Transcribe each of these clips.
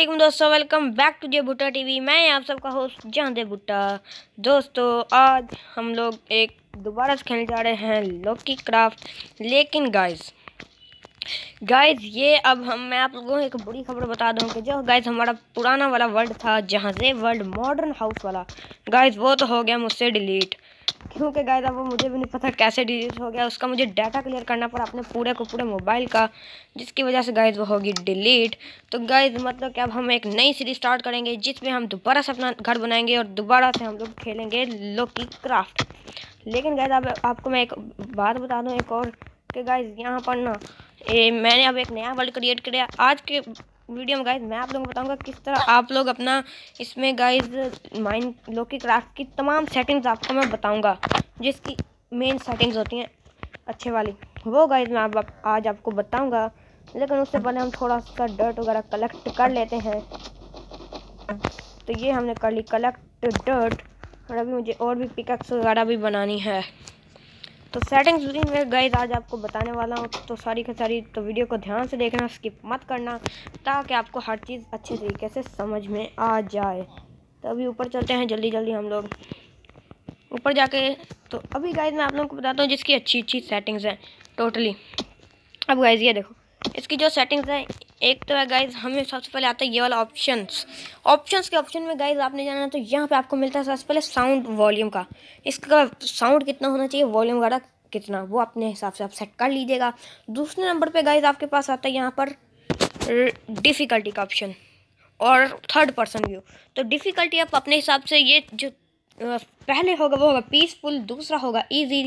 असलम दोस्तों welcome back to जे भुट्टा TV मैं आप सबका होस्ट जानदे बुट्टा दोस्तों आज हम लोग एक दोबारा से खेलने जा रहे हैं लोकी क्राफ्ट लेकिन गाइस गाइस ये अब हम मैं आप लोगों को एक बुरी खबर बता दूं कि जो गाइस हमारा पुराना वाला वर्ल्ड था जहाँ से वर्ल्ड मॉडर्न हाउस वाला गाइज वो तो हो गया मुझसे डिलीट क्योंकि गाय था वो मुझे भी नहीं पता कैसे डिलीट हो गया उसका मुझे डाटा क्लियर करना पड़ा अपने पूरे को पूरे मोबाइल का जिसकी वजह से गाइज वो होगी डिलीट तो गाइज मतलब कि अब हम एक नई सीरीज स्टार्ट करेंगे जिसमें हम दोबारा से अपना घर बनाएंगे और दोबारा से हम लोग खेलेंगे लोकी क्राफ्ट लेकिन गाइज अब आपको मैं एक बात बता दूँ एक और कि गाइज यहाँ पर ना ए, मैंने अब एक नया वर्ल्ड क्रिएट किया आज के वीडियो में गाइज मैं आप लोगों को बताऊंगा किस तरह आप लोग अपना इसमें गाइज माइंड लोकी क्राफ्ट की तमाम सेटिंग्स आपको मैं बताऊंगा जिसकी मेन सेटिंग्स होती हैं अच्छे वाली वो गाइज मैं आप, आप आज आपको बताऊंगा लेकिन उससे पहले हम थोड़ा सा डर्ट वगैरह कलेक्ट कर लेते हैं तो ये हमने कर ली कलेक्ट डर्ट और अभी मुझे और भी पिकअप्स वगैरह भी बनानी है तो सेटिंग्स में गाइज आज आपको बताने वाला हूँ तो सारी का सारी तो वीडियो को ध्यान से देखना स्किप मत करना ताकि आपको हर चीज़ अच्छे तरीके से समझ में आ जाए तो अभी ऊपर चलते हैं जल्दी जल्दी हम लोग ऊपर जाके तो अभी गाइज मैं आप लोगों को बताता हूँ जिसकी अच्छी अच्छी सेटिंग्स हैं टोटली अब गाइज ये देखो इसकी जो सेटिंग्स हैं एक तो है गाइज हमें सबसे पहले आता है ये वाला ऑप्शंस ऑप्शंस के ऑप्शन में गाइज आपने जाना है तो यहाँ पे आपको मिलता है सबसे पहले साउंड वॉल्यूम का इसका साउंड कितना होना चाहिए वॉल्यूम वगैरह कितना वो अपने हिसाब से आप सेट कर लीजिएगा दूसरे नंबर पे गाइज आपके पास आता है यहाँ पर डिफ़िकल्टी का ऑप्शन और थर्ड पर्सन व्यू तो डिफ़िकल्टी आप अपने हिसाब से ये जो पहले होगा वो होगा पीसफुल दूसरा होगा इजी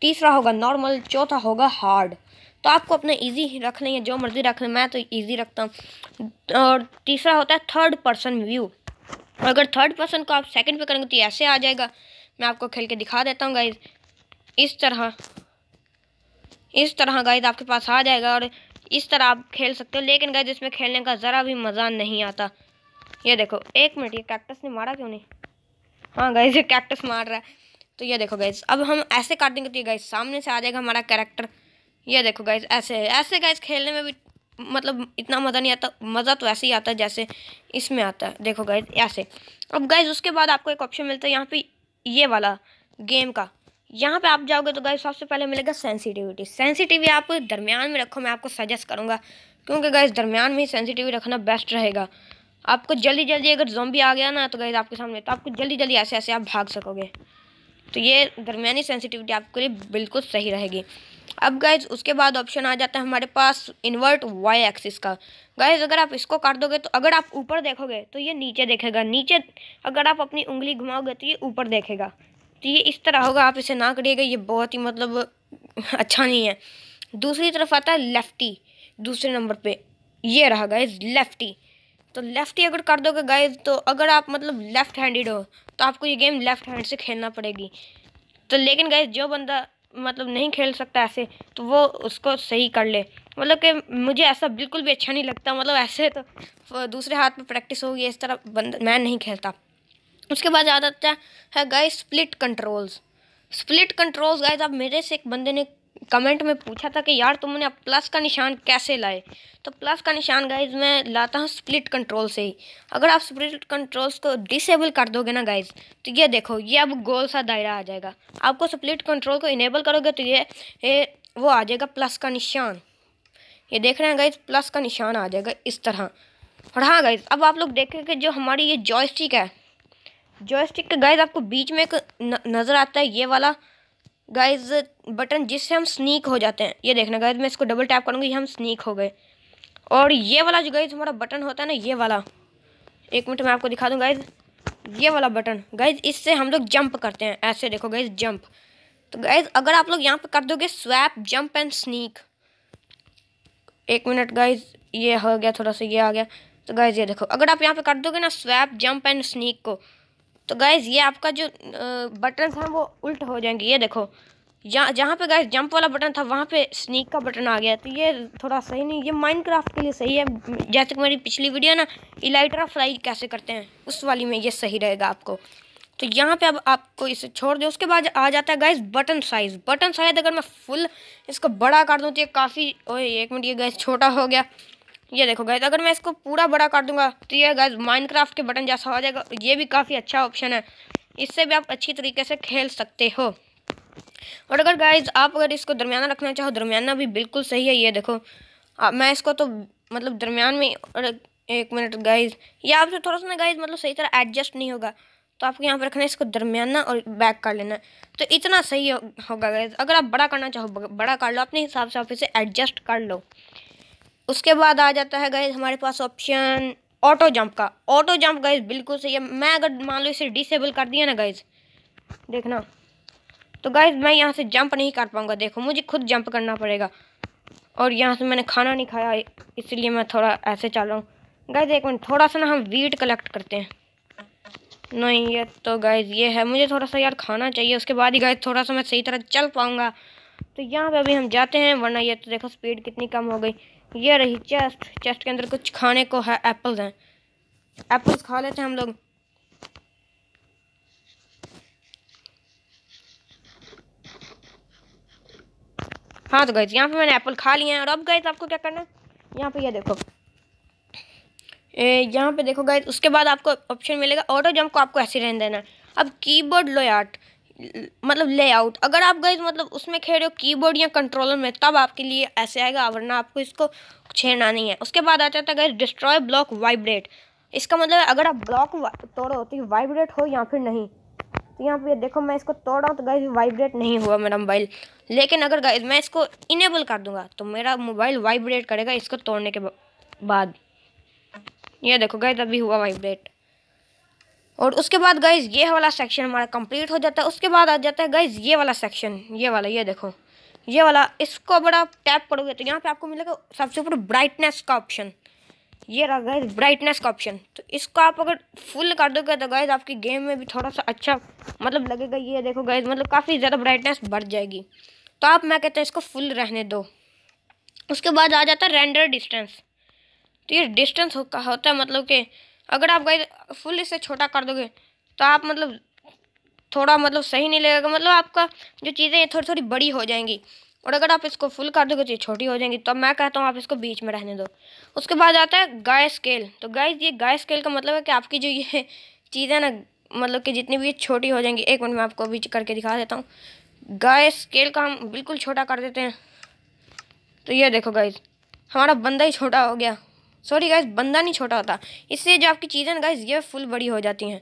तीसरा होगा नॉर्मल चौथा होगा हार्ड तो आपको अपने इजी रखने लेंगे जो मर्ज़ी रख लें मैं तो इजी रखता हूँ और तीसरा होता है थर्ड पर्सन व्यू अगर थर्ड पर्सन को आप सेकंड पे करेंगे तो ऐसे आ जाएगा मैं आपको खेल के दिखा देता हूँ गाइज इस तरह इस तरह गाइज आपके पास आ जाएगा और इस तरह आप खेल सकते हो लेकिन गाइज इसमें खेलने का ज़रा भी मज़ा नहीं आता ये देखो एक मिनट ये कैक्टस ने मारा क्यों नहीं हाँ गाइज ये कैक्टस मार रहा है तो ये देखो गाइज अब हम ऐसे काट देंगे तो ये गाइज सामने से आ जाएगा हमारा कैरेक्टर ये देखो गाइज ऐसे है ऐसे गाइज खेलने में भी मतलब इतना मज़ा नहीं आता मज़ा तो ऐसे ही आता है जैसे इसमें आता है देखो गाइज ऐसे अब गाइज उसके बाद आपको एक ऑप्शन मिलता है यहाँ पे ये वाला गेम का यहाँ पे आप जाओगे तो गाइज सबसे पहले मिलेगा सेंसिटिविटी सेंसिटिविटी आप दरमियान में रखो मैं आपको सजेस्ट करूँगा क्योंकि गाइज दरमियान में ही सेंसिटिविटी रखना बेस्ट रहेगा आपको जल्दी जल्दी अगर जोम्बी आ गया ना तो गाइज आपके सामने तो आपको जल्दी जल्दी ऐसे ऐसे आप भाग सकोगे तो ये दरमिया सेंसिटिविटी आपके लिए बिल्कुल सही रहेगी अब गाइज उसके बाद ऑप्शन आ जाता है हमारे पास इन्वर्ट वाई एक्सिस का गाइज अगर आप इसको काट दोगे तो अगर आप ऊपर देखोगे तो ये नीचे देखेगा नीचे अगर आप अपनी उंगली घुमाओगे तो ये ऊपर देखेगा तो ये इस तरह होगा आप इसे ना करिएगा ये बहुत ही मतलब अच्छा नहीं है दूसरी तरफ आता है लेफ्टी दूसरे नंबर पे ये रहा गाइज लेफ्टी तो लेफ्टी अगर कर दोगे गाइज तो अगर आप मतलब लेफ्ट हैंडेड हो तो आपको ये गेम लेफ्ट हैंड से खेलना पड़ेगी तो लेकिन गाइज जो बंदा मतलब नहीं खेल सकता ऐसे तो वो उसको सही कर ले मतलब कि मुझे ऐसा बिल्कुल भी अच्छा नहीं लगता मतलब ऐसे तो दूसरे हाथ में प्रैक्टिस होगी इस तरह बंद मैं नहीं खेलता उसके बाद आ है guys split controls split controls guys अब मेरे से एक बंदे ने कमेंट में पूछा था कि यार तुमने अब प्लस का निशान कैसे लाए तो प्लस का निशान गाइज मैं लाता हूँ स्प्लिट कंट्रोल से ही अगर आप स्प्लिट कंट्रोल्स को डिसेबल कर दोगे ना गाइज तो ये देखो ये अब गोल सा दायरा आ जाएगा आपको स्प्लिट कंट्रोल को इनेबल करोगे तो ये, ए, वो आ जाएगा प्लस का निशान ये देख रहे हैं गाइज प्लस का निशान आ जाएगा इस तरह और हाँ गाइज अब आप लोग देखें कि जो हमारी ये जॉयस्टिक है जॉयस्टिक का गाइज आपको बीच में एक नज़र आता है ये वाला गाइज बटन जिससे हम स्नीक हो जाते हैं ये देखना गाइज मैं इसको डबल टैप करूँगी हम स्नीक हो गए और ये वाला जो गाइज हमारा बटन होता है ना ये वाला एक मिनट मैं आपको दिखा दूँ गाइज ये वाला बटन गाइज इससे हम लोग जंप करते हैं ऐसे देखो गाइज जंप तो गाइज अगर आप लोग यहाँ पे कर दोगे स्वैप जंप एंड स्नीक एक मिनट गाइज ये हो गया थोड़ा सा ये आ गया तो गाइज ये देखो अगर आप यहाँ पे कर दोगे ना स्वैप जंप एंड स्नीक को तो गैस ये आपका जो बटन था वो उल्ट हो जाएंगे ये देखो जहाँ जहाँ पे गैस जंप वाला बटन था वहाँ पे स्नीक का बटन आ गया तो ये थोड़ा सही नहीं ये माइनक्राफ्ट के लिए सही है जैसे कि मेरी पिछली वीडियो ना इलाइट्रा फ्राई कैसे करते हैं उस वाली में ये सही रहेगा आपको तो यहाँ पे अब आपको इसे छोड़ दो उसके बाद आ जाता है guys button size button size अगर मैं फुल इसको बड़ा कर दूँ तो ये काफ़ी ओ एक मिनट ये गैस छोटा हो गया ये देखो गैस अगर मैं इसको पूरा बड़ा कर दूंगा तो ये गैस माइनक्राफ्ट के बटन जैसा हो जाएगा ये भी काफ़ी अच्छा ऑप्शन है इससे भी आप अच्छी तरीके से खेल सकते हो और अगर गैस आप अगर इसको दरमियाना रखना चाहो दरमियाना भी बिल्कुल सही है ये देखो आ, मैं इसको तो मतलब दरमियान में एक मिनट गाइज या आपसे थोड़ा सा ना गाइज मतलब सही तरह एडजस्ट नहीं होगा तो आपको यहाँ पर रखना है इसको दरमियाना और बैक कर लेना तो इतना सही हो, होगा गाइज अगर आप बड़ा करना चाहो बड़ा कर लो अपने हिसाब से आप इसे एडजस्ट कर लो उसके बाद आ जाता है गाइज हमारे पास ऑप्शन ऑटो जंप का ऑटो जंप गाइज बिल्कुल सही है मैं अगर मान लो इसे डिसेबल कर दिया ना गाइज देखना तो गाइज मैं यहाँ से जंप नहीं कर पाऊँगा देखो मुझे खुद जंप करना पड़ेगा और यहाँ से मैंने खाना नहीं खाया इसलिए मैं थोड़ा ऐसे चल रहा हूँ गाइज एक मिनट थोड़ा सा ना हम वीट कलेक्ट करते हैं नहीं ये तो गाइज ये है मुझे थोड़ा सा यार खाना चाहिए उसके बाद ही गाइज थोड़ा सा मैं सही तरह चल पाऊँगा तो यहाँ पे अभी हम जाते हैं वरना ये तो देखो स्पीड कितनी कम हो गई ये रही चेस्ट चेस्ट के अंदर कुछ खाने को है एप्पल्स हैं एप्पल्स खा लेते हैं हम लोग हाँ तो गैस यहाँ पे मैंने एप्पल खा लिए हैं और अब गैस आपको क्या करना है यहाँ पे ये यह देखो यहाँ पे देखो गए उसके बाद आपको ऑप्शन मिलेगा ऑटो जंप को आपको ऐसे रहने देना है अब कीबोर्ड लो आर्ट मतलब लेआउट अगर आप गए मतलब उसमें खेल रहे हो कीबोर्ड या कंट्रोलर में तब आपके लिए ऐसे आएगा वरना आपको इसको छेड़ना नहीं है उसके बाद आ जाता है गए डिस्ट्रॉय ब्लॉक वाइब्रेट इसका मतलब है अगर आप ब्लॉक तोड़ो तो वाइब्रेट हो या फिर नहीं तो यहाँ पे देखो मैं इसको तोड़ रहा हूँ तो गाइज वाइब्रेट नहीं हुआ मेरा मोबाइल लेकिन अगर गाइज मैं इसको इनेबल कर दूंगा तो मेरा मोबाइल वाइब्रेट करेगा इसको तोड़ने के बाद ये देखो गए अभी हुआ वाइब्रेट और उसके बाद गाइज ये वाला सेक्शन हमारा कंप्लीट हो जाता है उसके बाद आ जाता है गाइज ये वाला सेक्शन ये वाला ये देखो ये वाला इसको अगर आप टैप करोगे तो यहाँ पे आपको मिलेगा सबसे ऊपर ब्राइटनेस का ऑप्शन ये रहा गाइज ब्राइटनेस का ऑप्शन तो इसको आप अगर फुल कर दोगे तो गाइज आपकी गेम में भी थोड़ा सा अच्छा मतलब लगेगा ये देखो गाइज मतलब काफ़ी ज़्यादा ब्राइटनेस बढ़ जाएगी तो आप मैं कहता हूँ इसको फुल रहने दो उसके बाद आ जाता है रेंडर डिस्टेंस तो ये डिस्टेंस होता है मतलब कि अगर आप गाइज फुल इसे छोटा कर दोगे तो आप मतलब थोड़ा मतलब सही नहीं लगेगा मतलब आपका जो चीज़ें ये थोड़ी थोड़ी बड़ी हो जाएंगी और अगर आप इसको फुल कर दोगे तो ये छोटी हो जाएंगी तो मैं कहता हूँ आप इसको बीच में रहने दो उसके बाद आता है गाय स्केल तो गाय ये गाय स्केल का मतलब है कि आपकी जो ये चीज़ें ना मतलब कि जितनी भी छोटी हो जाएंगी एक मिनट में आपको बीच करके दिखा देता हूँ गाय स्केल का हम बिल्कुल छोटा कर देते हैं तो ये देखो गाइज हमारा बंदा ही छोटा हो गया सॉरी गैस बंदा नहीं छोटा होता इससे जो आपकी चीज़ें ना गैस ये फुल बड़ी हो जाती हैं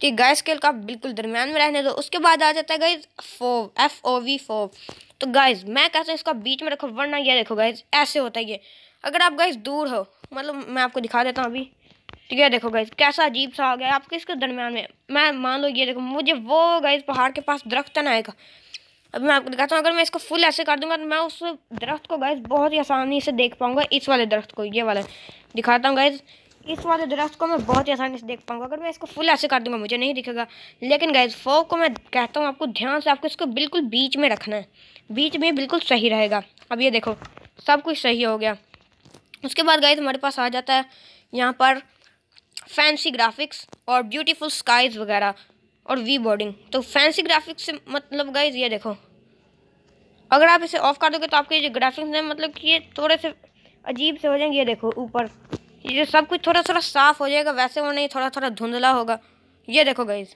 ठीक गैस स्केल का बिल्कुल दरमियान में रहने दो उसके बाद आ जाता है गाइज फो एफ ओ वी फो तो गाइज मैं कहता हूँ इसका बीच में रखो वरना यह देखो गाइज ऐसे होता है ये अगर आप गाइज दूर हो मतलब मैं आपको दिखा देता हूँ अभी ठीक तो है देखो गाइज कैसा अजीब सा आ गया आपके इसके दरमियान में मैं मान लो ये देखो मुझे वो गाइज पहाड़ के पास दरख्त ना आएगा अब मैं आपको दिखाता हूँ अगर मैं इसको फुल ऐसे कर दूंगा तो मैं उस दरख्त को गाइज बहुत ही आसानी से देख पाऊंगा इस वाले दरख्त को ये वाला दिखाता हूँ गाइज इस वाले तो दरख्त को मैं बहुत ही आसानी से देख पाऊंगा अगर मैं इसको फुल ऐसे कर दूंगा मुझे नहीं दिखेगा लेकिन गाइज फोक को मैं कहता हूँ आपको ध्यान से आपको इसको बिल्कुल बीच में रखना है बीच में बिल्कुल सही रहेगा अब ये देखो सब कुछ सही हो गया उसके बाद गाइज हमारे पास आ जाता है यहाँ पर फैंसी ग्राफिक्स और ब्यूटीफुल स्काइज वगैरह और वी बोर्डिंग तो फैंसी ग्राफिक्स से मतलब गाइज ये देखो अगर आप इसे ऑफ कर दोगे तो आपके जो ग्राफिक्स हैं मतलब कि ये थोड़े से अजीब से हो जाएंगे ये देखो ऊपर ये सब कुछ थोड़ा थोड़ा साफ हो जाएगा वैसे वो नहीं थोड़ा थोड़ा धुंधला होगा ये देखो गाइज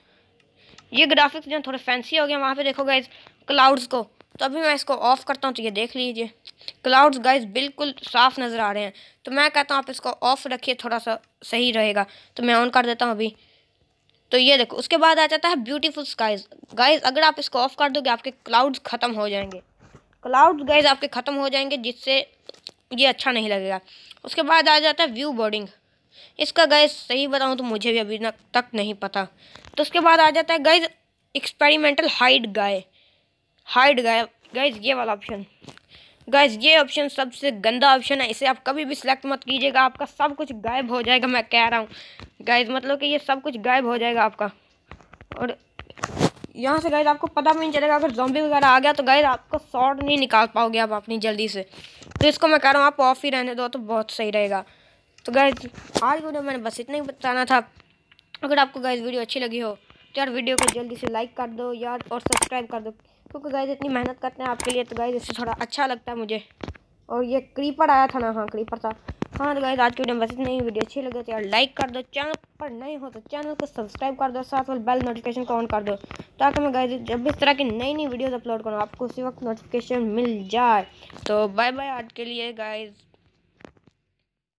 ये ग्राफिक्स जो थोड़े फैंसी हो गए वहाँ पे देखो गाइज क्लाउड्स को तो अभी मैं इसको ऑफ़ करता हूँ तो ये देख लीजिए क्लाउड्स गाइज बिल्कुल साफ नज़र आ रहे हैं तो मैं कहता हूँ आप इसको ऑफ़ रखिए थोड़ा सा सही रहेगा तो मैं ऑन कर देता हूँ अभी तो ये देखो उसके बाद आ जाता है ब्यूटीफुल स्काइज गाइज अगर आप इसको ऑफ़ कर दोगे आपके क्लाउड्स ख़त्म हो जाएंगे क्लाउड्स गाइज आपके ख़त्म हो जाएंगे जिससे ये अच्छा नहीं लगेगा उसके बाद आ जाता है व्यू बोर्डिंग इसका गैस सही बताऊँ तो मुझे भी अभी तक नहीं पता तो उसके बाद आ जाता है guys experimental hide guy hide guy guys ये वाला ऑप्शन गैज ये ऑप्शन सबसे गंदा ऑप्शन है इसे आप कभी भी सिलेक्ट मत कीजिएगा आपका सब कुछ गायब हो जाएगा मैं कह रहा हूँ गैज मतलब कि ये सब कुछ गायब हो जाएगा आपका और यहाँ से गाइज आपको पता भी नहीं चलेगा अगर जॉम्बी वगैरह आ गया तो गाइज आपको शॉर्ट नहीं निकाल पाओगे आप अपनी जल्दी से तो इसको मैं कह रहा हूँ आप ऑफ ही रहने दो तो बहुत सही रहेगा तो गाइज आज वीडियो मैंने बस इतना ही बताना था अगर आपको गाइज वीडियो अच्छी लगी हो तो यार वीडियो को जल्दी से लाइक कर दो यार और सब्सक्राइब कर दो क्योंकि गाइज इतनी मेहनत करते हैं आपके लिए तो गाइज इससे थोड़ा अच्छा लगता है मुझे और ये क्रीपर आया था ना हाँ क्रीपर था हाँ तो गाइज आज की वीडियो में बस इतनी वीडियो अच्छी लगे तो यार लाइक कर दो चैनल पर नहीं हो तो चैनल को सब्सक्राइब कर दो साथ में बेल नोटिफिकेशन को ऑन कर दो ताकि मैं गाइज जब इस तरह की नई नई वीडियोस अपलोड करूँ आपको उसी वक्त नोटिफिकेशन मिल जाए तो बाय बाय आज के लिए गाइज